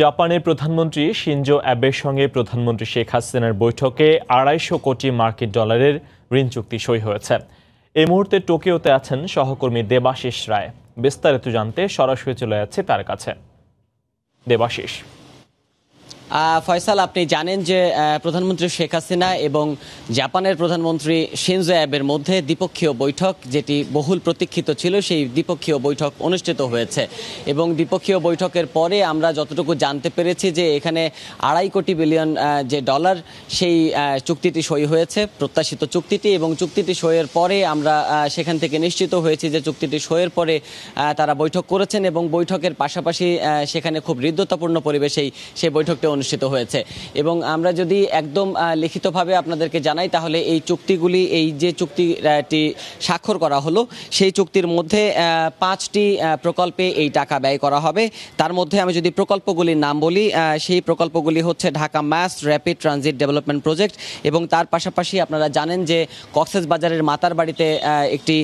জাপানের প্রধানমন্ত্রী শিনজো অ্যাবের সঙ্গে প্রধানমন্ত্রী শেখ হাসিনার বৈঠকে আড়াইশো কোটি মার্কিন ডলারের ঋণ চুক্তি সই হয়েছে এই মুহূর্তে টোকিওতে আছেন সহকর্মী দেবাশিস রায় বিস্তারিত জানতে সরাসরি চলে যাচ্ছে তার কাছে দেবাশিস ফয়সাল আপনি জানেন যে প্রধানমন্ত্রী শেখ হাসিনা এবং জাপানের প্রধানমন্ত্রী শিনজো অ্যাবের মধ্যে দ্বিপক্ষীয় বৈঠক যেটি বহুল প্রতীক্ষিত ছিল সেই দ্বিপক্ষীয় বৈঠক অনুষ্ঠিত হয়েছে এবং দ্বিপক্ষীয় বৈঠকের পরে আমরা যতটুকু জানতে পেরেছি যে এখানে আড়াই কোটি বিলিয়ন যে ডলার সেই চুক্তিটি সই হয়েছে প্রত্যাশিত চুক্তিটি এবং চুক্তিটি সইয়ের পরে আমরা সেখান থেকে নিশ্চিত হয়েছি যে চুক্তিটি সইয়ের পরে তারা বৈঠক করেছেন এবং বৈঠকের পাশাপাশি সেখানে খুব হৃদ্যতাপূর্ণ পরিবেশেই সেই বৈঠকটি অনুষ্ঠিত হয়েছে এবং আমরা যদি একদম লিখিতভাবে আপনাদেরকে জানাই তাহলে এই চুক্তিগুলি এই যে চুক্তিটি স্বাক্ষর করা হলো সেই চুক্তির মধ্যে পাঁচটি প্রকল্পে এই টাকা ব্যয় করা হবে তার মধ্যে আমি যদি প্রকল্পগুলির নাম বলি সেই প্রকল্পগুলি হচ্ছে Dhaka mass rapid transit development project এবং তার পাশাপাশি আপনারা জানেন যে কক্সেস বাজারের মাতার বাড়িতে একটি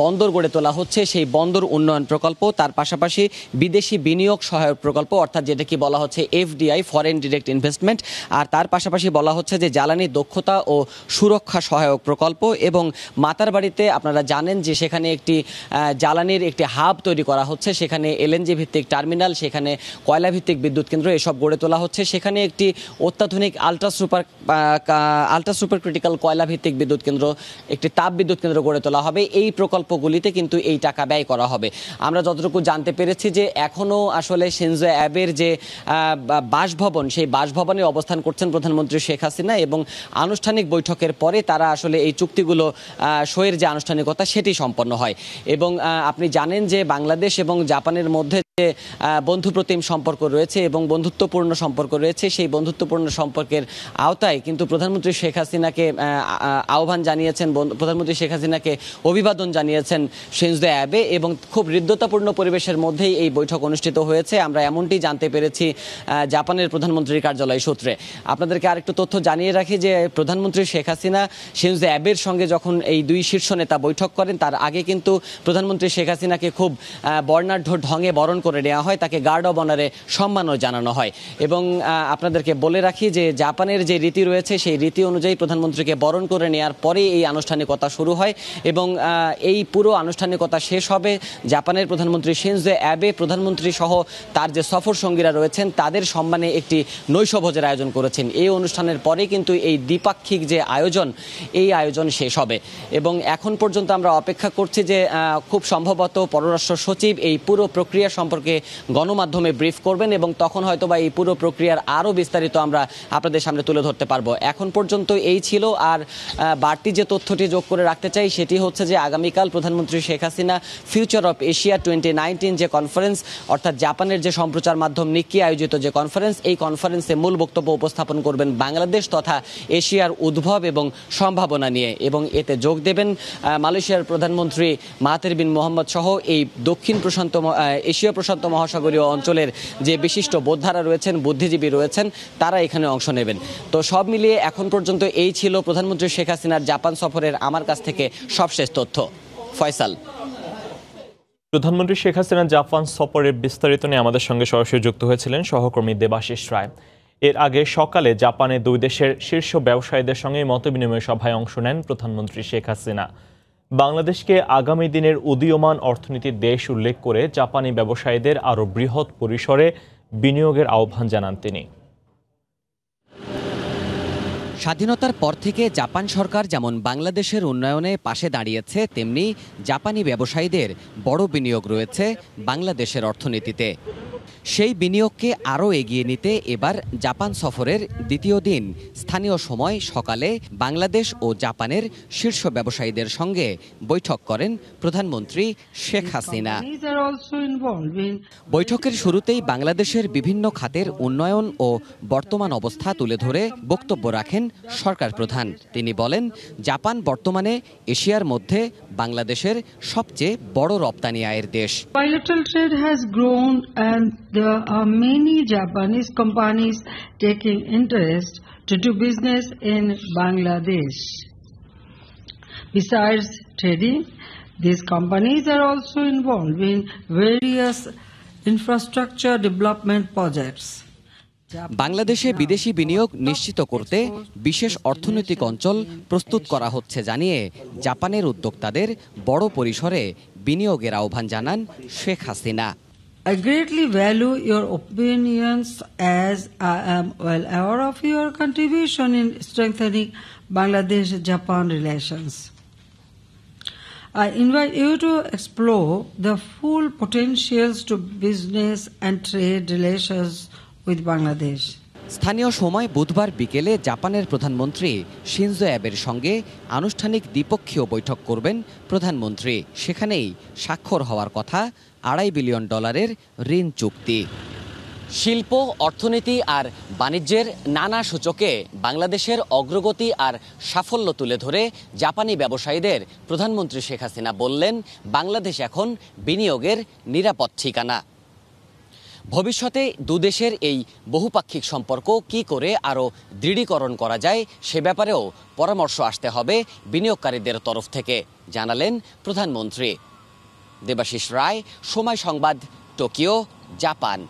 বন্দর গড়ে তোলা হচ্ছে সেই বন্দর উন্নয়ন প্রকল্প তার পাশাপাশি বিদেশি বিনিয়োগ সহায়ক প্রকল্প অর্থাৎ যেটা কি বলা হচ্ছে এফডিআই ফরেন ডিরেক্ট ইনভেস্টমেন্ট আর তার পাশাপাশি বলা হচ্ছে যে জ্বালানি দক্ষতা ও সুরক্ষা সহায়ক প্রকল্প এবং মাতার বাড়িতে আপনারা জানেন যে সেখানে একটি জ্বালানির একটি হাব তৈরি করা হচ্ছে সেখানে এলএনজি ভিত্তিক টার্মিনাল সেখানে কয়লা ভিত্তিক বিদ্যুৎ কেন্দ্র এসব গড়ে তোলা হচ্ছে সেখানে একটি অত্যাধুনিক ultra super ultra super critical কয়লা ভিত্তিক বিদ্যুৎ কেন্দ্র একটি তাপ বিদ্যুৎ কেন্দ্র গড়ে তোলা হবে এই প্রকল্পগুলিতে কিন্তু এই টাকা ব্যয় করা হবে আমরা যতটুকু জানতে পেরেছি যে এখনও আসলে সেনজো অ্যাবের যে বাস বাসভবন সেই বাসভবনে অবস্থান করছেন প্রধানমন্ত্রী শেখ হাসিনা এবং আনুষ্ঠানিক বৈঠকের পরে তারা আসলে এই চুক্তিগুলো সইয়ের যে আনুষ্ঠানিকতা সেটি সম্পন্ন হয় এবং আপনি জানেন যে বাংলাদেশ এবং জাপানের মধ্যে যে বন্ধুপ্রতিম সম্পর্ক রয়েছে এবং বন্ধুত্বপূর্ণ সম্পর্ক রয়েছে সেই বন্ধুত্বপূর্ণ সম্পর্কের আওতায় কিন্তু প্রধানমন্ত্রী শেখ হাসিনাকে আহ্বান জানিয়েছেন প্রধানমন্ত্রী শেখ হাসিনাকে অভিবাদন জানিয়েছেন দ্য অ্যাবে এবং খুব হৃদ্যতাপূর্ণ পরিবেশের মধ্যেই এই বৈঠক অনুষ্ঠিত হয়েছে আমরা এমনটি জানতে পেরেছি জাপানের প্রধানমন্ত্রীর কার্যালয় সূত্রে আপনাদেরকে আরেকটু তথ্য জানিয়ে রাখি যে প্রধানমন্ত্রী শেখ হাসিনা দ্য অ্যাবের সঙ্গে যখন এই দুই শীর্ষ নেতা বৈঠক করেন তার আগে কিন্তু প্রধানমন্ত্রী শেখ হাসিনাকে খুব বর্ণাঢ্য ঢঙে বরণ করে নেওয়া হয় তাকে গার্ড অব অনারে সম্মানও জানানো হয় এবং আপনাদেরকে বলে রাখি যে জাপানের যে রীতি রয়েছে সেই রীতি অনুযায়ী প্রধানমন্ত্রীকে বরণ করে নেওয়ার পরে এই আনুষ্ঠানিকতা শুরু হয় এবং এই পুরো আনুষ্ঠানিকতা শেষ হবে জাপানের প্রধানমন্ত্রী জে অ্যাবে প্রধানমন্ত্রী সহ তার যে সফর সঙ্গীরা রয়েছেন তাদের সম্মানে একটি নৈশভোজের আয়োজন করেছেন এই অনুষ্ঠানের পরে কিন্তু এই দ্বিপাক্ষিক যে আয়োজন এই আয়োজন শেষ হবে এবং এখন পর্যন্ত আমরা অপেক্ষা করছি যে খুব সম্ভবত পররাষ্ট্র সচিব এই পুরো প্রক্রিয়া সম্পর্কে সম্পর্কে গণমাধ্যমে ব্রিফ করবেন এবং তখন হয়তো বা এই পুরো প্রক্রিয়ার আরও বিস্তারিত আমরা আপনাদের সামনে তুলে ধরতে পারবো এখন পর্যন্ত এই ছিল আর বাড়তি যে তথ্যটি যোগ করে রাখতে চাই সেটি হচ্ছে যে আগামীকাল প্রধানমন্ত্রী Sheikh Hasina future of Asia twenty nineteen যে কনফারেন্স অর্থাৎ জাপানের যে সম্প্রচার মাধ্যম নিকি আয়োজিত যে কনফারেন্স এই কনফারেন্সে মূল বক্তব্য উপস্থাপন করবেন বাংলাদেশ তথা এশিয়ার উদ্ভব এবং সম্ভাবনা নিয়ে এবং এতে যোগ দেবেন মালয়েশিয়ার প্রধানমন্ত্রী মাহাতের বিন মোহাম্মদ সহ এই দক্ষিণ প্রশান্ত এশিয়া প্রশান্ত মহাসাগরীয় অঞ্চলের যে বিশিষ্ট বোদ্ধারা রয়েছেন বুদ্ধিজীবী রয়েছেন তারা এখানে অংশ নেবেন তো সব মিলিয়ে এখন পর্যন্ত এই ছিল প্রধানমন্ত্রী শেখ হাসিনার জাপান সফরের আমার কাছ থেকে সবশেষ তথ্য ফয়সাল প্রধানমন্ত্রী শেখ হাসিনা জাপান সফরের বিস্তারিত নিয়ে আমাদের সঙ্গে সরাসরি যুক্ত হয়েছিলেন সহকর্মী দেবাশিস রায় এর আগে সকালে জাপানে দুই দেশের শীর্ষ ব্যবসায়ীদের সঙ্গে মতবিনিময় সভায় অংশ নেন প্রধানমন্ত্রী শেখ হাসিনা বাংলাদেশকে আগামী দিনের উদীয়মান অর্থনীতির দেশ উল্লেখ করে জাপানি ব্যবসায়ীদের আরও বৃহৎ পরিসরে বিনিয়োগের আহ্বান জানান তিনি স্বাধীনতার পর থেকে জাপান সরকার যেমন বাংলাদেশের উন্নয়নে পাশে দাঁড়িয়েছে তেমনি জাপানি ব্যবসায়ীদের বড় বিনিয়োগ রয়েছে বাংলাদেশের অর্থনীতিতে সেই বিনিয়োগকে আরও এগিয়ে নিতে এবার জাপান সফরের দ্বিতীয় দিন স্থানীয় সময় সকালে বাংলাদেশ ও জাপানের শীর্ষ ব্যবসায়ীদের সঙ্গে বৈঠক করেন প্রধানমন্ত্রী শেখ হাসিনা বৈঠকের শুরুতেই বাংলাদেশের বিভিন্ন খাতের উন্নয়ন ও বর্তমান অবস্থা তুলে ধরে বক্তব্য রাখেন সরকার প্রধান তিনি বলেন জাপান বর্তমানে এশিয়ার মধ্যে বাংলাদেশের সবচেয়ে বড় রপ্তানি আয়ের দেশ there are many Japanese companies taking interest to do business in Bangladesh. Besides trading, these companies are also involved in various infrastructure development projects. বাংলাদেশে বিদেশি বিনিয়োগ নিশ্চিত করতে বিশেষ অর্থনৈতিক অঞ্চল প্রস্তুত করা হচ্ছে জানিয়ে জাপানের উদ্যোক্তাদের বড় পরিসরে বিনিয়োগের আহ্বান জানান Sheikh Hasina I greatly value your opinions as I am well aware of your contribution in strengthening Bangladesh Japan relations. I invite you to explore the full potentials to business and trade relations with Bangladesh. স্থানীয় সময় বুধবার বিকেলে জাপানের প্রধানমন্ত্রী Shinzo অ্যাবের সঙ্গে আনুষ্ঠানিক দ্বিপক্ষীয় বৈঠক করবেন প্রধানমন্ত্রী সেখানেই স্বাক্ষর হওয়ার কথা আড়াই বিলিয়ন ডলারের ঋণ চুক্তি শিল্প অর্থনীতি আর বাণিজ্যের নানা সূচকে বাংলাদেশের অগ্রগতি আর সাফল্য তুলে ধরে জাপানি ব্যবসায়ীদের প্রধানমন্ত্রী শেখ হাসিনা বললেন বাংলাদেশ এখন বিনিয়োগের নিরাপদ ঠিকানা ভবিষ্যতে দুদেশের এই বহুপাক্ষিক সম্পর্ক কি করে আরও দৃঢ়ীকরণ করা যায় সে ব্যাপারেও পরামর্শ আসতে হবে বিনিয়োগকারীদের তরফ থেকে জানালেন প্রধানমন্ত্রী দেবাশিস রায় সময় সংবাদ টোকিও জাপান